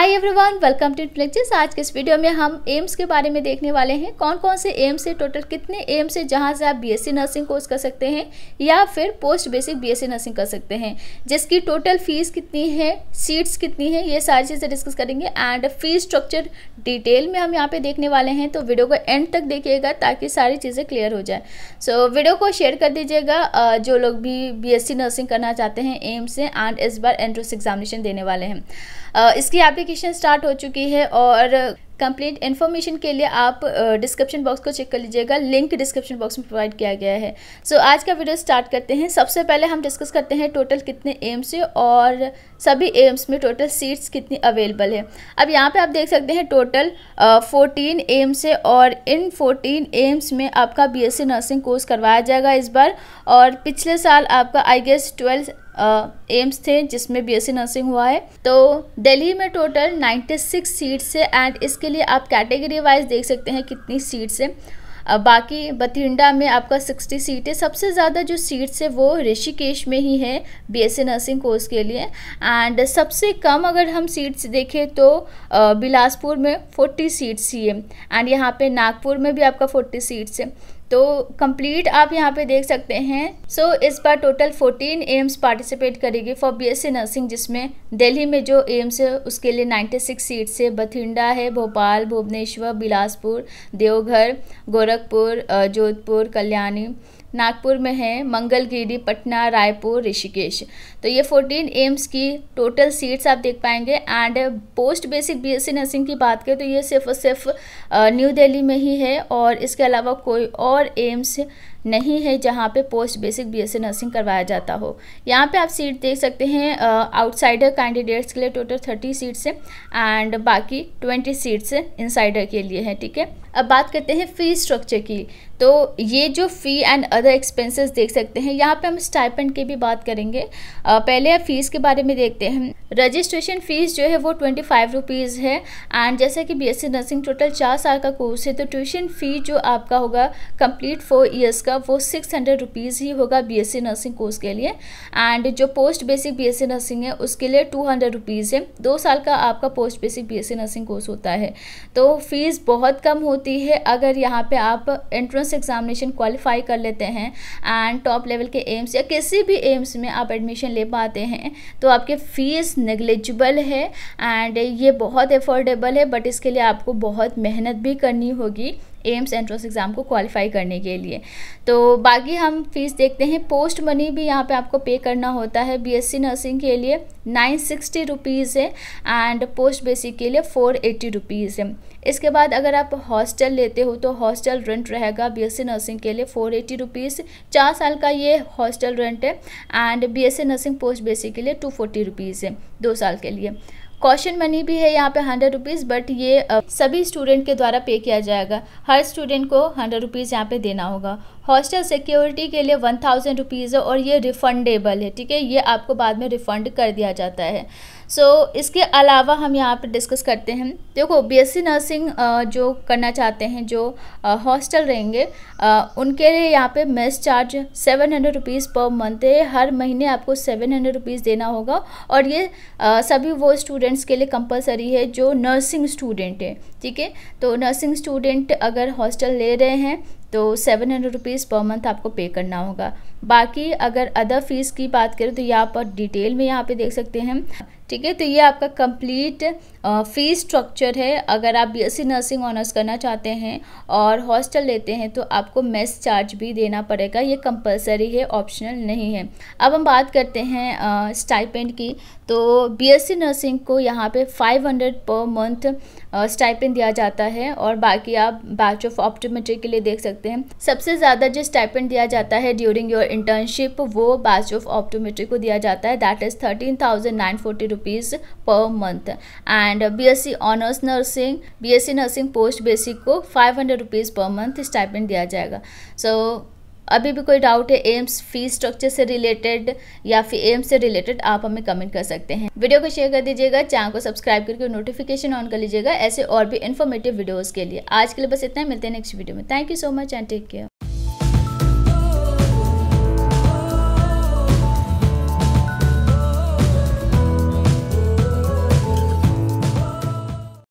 hi everyone welcome to lectures आज के इस वीडियो में हम एम्स के बारे में देखने वाले हैं कौन कौन से एम्स है टोटल कितने एम्स है जहां से आप बीएससी नर्सिंग कोर्स कर सकते हैं या फिर पोस्ट बेसिक बीएससी नर्सिंग कर सकते हैं जिसकी टोटल फीस कितनी है सीट्स कितनी है ये सारी चीज़ें डिस्कस करेंगे एंड फीस स्ट्रक्चर डिटेल में हम यहाँ पर देखने वाले हैं तो वीडियो को एंड तक देखिएगा ताकि सारी चीज़ें क्लियर हो जाए सो so, वीडियो को शेयर कर दीजिएगा जो लोग भी बी नर्सिंग करना चाहते हैं एम्स से एंड इस बार एंट्रेंस एग्जामिनेशन देने वाले हैं इसकी आपकी एप्लीकेशन स्टार्ट हो चुकी है और कंप्लीट इन्फॉर्मेशन के लिए आप डिस्क्रिप्शन बॉक्स को चेक कर लीजिएगा लिंक डिस्क्रिप्शन बॉक्स में प्रोवाइड किया गया है सो so, आज का वीडियो स्टार्ट करते हैं सबसे पहले हम डिस्कस करते हैं टोटल कितने एम्स है और सभी एम्स में टोटल सीट्स कितनी अवेलेबल है अब यहाँ पर आप देख सकते हैं टोटल फोर्टीन एम्स है और इन फोर्टीन एम्स में आपका बी नर्सिंग कोर्स करवाया जाएगा इस बार और पिछले साल आपका I guess twelfth AIIMS uh, थे जिसमें बीएससी नर्सिंग हुआ है तो दिल्ली में टोटल 96 सीट्स है एंड इसके लिए आप कैटेगरी वाइज देख सकते हैं कितनी सीट्स हैं बाकी बठिंडा में आपका 60 है सबसे ज़्यादा जो सीट्स है वो ऋषिकेश में ही है बीएससी नर्सिंग कोर्स के लिए एंड सबसे कम अगर हम सीट्स देखें तो बिलासपुर में 40 सीट्स ही है एंड यहाँ पे नागपुर में भी आपका 40 सीट्स है तो कंप्लीट आप यहाँ पे देख सकते हैं सो so, इस बार टोटल 14 एम्स पार्टिसिपेट करेगी फॉर बीएससी नर्सिंग जिसमें दिल्ली में जो एम्स है उसके लिए 96 सीट्स है बठिंडा है भोपाल भुवनेश्वर बिलासपुर देवघर गोरखपुर जोधपुर कल्याणी नागपुर में है मंगलगिरी पटना रायपुर ऋषिकेश तो ये 14 एम्स की टोटल सीट्स आप देख पाएंगे and post basic BSc nursing की बात करें तो ये सिर्फ और सिर्फ न्यू दिल्ली में ही है और इसके अलावा कोई और एम्स नहीं है जहाँ पे पोस्ट बेसिक बीएससी नर्सिंग करवाया जाता हो यहाँ पे आप सीट देख सकते हैं आउटसाइडर कैंडिडेट्स के लिए टोटल थर्टी सीट्स हैं एंड बाकी ट्वेंटी सीट्स इनसाइडर के लिए हैं ठीक है अब बात करते हैं फ़ी स्ट्रक्चर की तो ये जो फ़ी एंड अदर एक्सपेंसेस देख सकते हैं यहाँ पे हम स्टाइपेंड की भी बात करेंगे आ, पहले फ़ीस के बारे में देखते हैं रजिस्ट्रेशन फ़ीस जो है वो ट्वेंटी फाइव रुपीज़ है एंड जैसे कि बीएससी नर्सिंग टोटल चार साल का कोर्स है तो ट्यूशन फ़ी जो आपका होगा कंप्लीट फोर ईयर्स का वो सिक्स हंड्रेड रुपीज़ ही होगा बी नर्सिंग कोर्स के लिए एंड जो पोस्ट बेसिक बी नर्सिंग है उसके लिए टू हंड्रेड रुपीज़ है दो साल का आपका post basic B nursing course होता है तो फ़ीस बहुत कम होती है अगर यहाँ पर आप एंट्रेंस एंट्रेंस एग्जामिनेशन क्वालिफाई कर लेते हैं एंड टॉप लेवल के एम्स या किसी भी एम्स में आप एडमिशन ले पाते हैं तो आपके फ़ीस नेग्लिजिबल है एंड ये बहुत अफोर्डेबल है बट इसके लिए आपको बहुत मेहनत भी करनी होगी एम्स एंट्रेंस एग्ज़ाम को क्वालिफाई करने के लिए तो बाकी हम फीस देखते हैं पोस्ट मनी भी यहाँ पे आपको पे करना होता है बीएससी नर्सिंग के लिए नाइन सिक्सटी रुपीज़ है एंड पोस्ट बेसिक के लिए फ़ोर एट्टी रुपीज़ है इसके बाद अगर आप हॉस्टल लेते हो तो हॉस्टल रेंट रहेगा बीएससी नर्सिंग के लिए फ़ोर एट्टी रुपीज़ चार साल का ये हॉस्टल रेंट है and B nursing post basic के लिए टू फोर्टी रुपीज़ है दो साल के लिए कॉशन मनी भी है यहाँ पे हंड्रेड रुपीज़ बट ये uh, सभी स्टूडेंट के द्वारा पे किया जाएगा हर स्टूडेंट को हंड्रेड रुपीज़ यहाँ पे देना होगा हॉस्टल सिक्योरिटी के लिए वन थाउजेंड रुपीज़ है और ये रिफ़ंडेबल है ठीक है ये आपको बाद में रिफ़ंड कर दिया जाता है सो so, इसके अलावा हम यहाँ पर डिस्कस करते हैं देखो बीएससी नर्सिंग जो करना चाहते हैं जो हॉस्टल रहेंगे उनके लिए यहाँ पे mess charge seven hundred rupees per month है हर महीने आपको सेवन हंड्रेड रुपीज़ देना होगा और ये सभी वो स्टूडेंट्स के लिए कंपलसरी है जो नर्सिंग स्टूडेंट है ठीक है तो नर्सिंग स्टूडेंट अगर हॉस्टल ले रहे हैं तो seven hundred rupees per month आपको पे करना होगा बाकी अगर अदर फीस की बात करें तो ये आप डिटेल में यहाँ पे देख सकते हैं ठीक है तो ये आपका कंप्लीट फ़ीस स्ट्रक्चर है अगर आप बीएससी नर्सिंग ऑनर्स करना चाहते हैं और हॉस्टल लेते हैं तो आपको मेस चार्ज भी देना पड़ेगा ये कंपलसरी है ऑप्शनल नहीं है अब हम बात करते हैं स्टाइपेंड की तो बीएससी नर्सिंग को यहाँ पे 500 पर मंथ स्टाइपेंड दिया जाता है और बाकी आप बैच ऑफ ऑप्टोमेट्रिक के लिए देख सकते हैं सबसे ज़्यादा जो स्टाइपेंड दिया जाता है ड्यूरिंग योर इंटर्नशिप वो बैच ऑफ ऑप्टोमेट्री को दिया जाता है that is thirteen thousand nine forty rupees per month and B S C honours nursing B S C nursing post basic को five hundred rupees per month stipend दिया जाएगा so so, अभी भी कोई डाउट है एम्स फीस स्ट्रक्चर से related या फिर एम्स से रिलेटेड आप हमें कमेंट कर सकते हैं वीडियो को शेयर कर दीजिएगा चैनल को सब्सक्राइब करके नोटिफिकेशन ऑन कर लीजिएगा ऐसे और भी इन्फॉर्मेटिव वीडियोज़ के लिए आज के लिए बस इतना ही है, मिलते हैं नेक्स्ट वीडियो में thank you so much and take care